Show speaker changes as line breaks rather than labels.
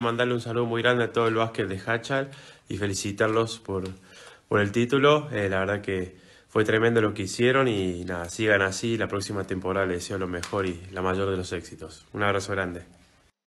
mandarle un saludo muy grande a todo el básquet de Hachal y felicitarlos por, por el título. Eh, la verdad que fue tremendo lo que hicieron y nada, sigan así. La próxima temporada les deseo lo mejor y la mayor de los éxitos. Un abrazo grande.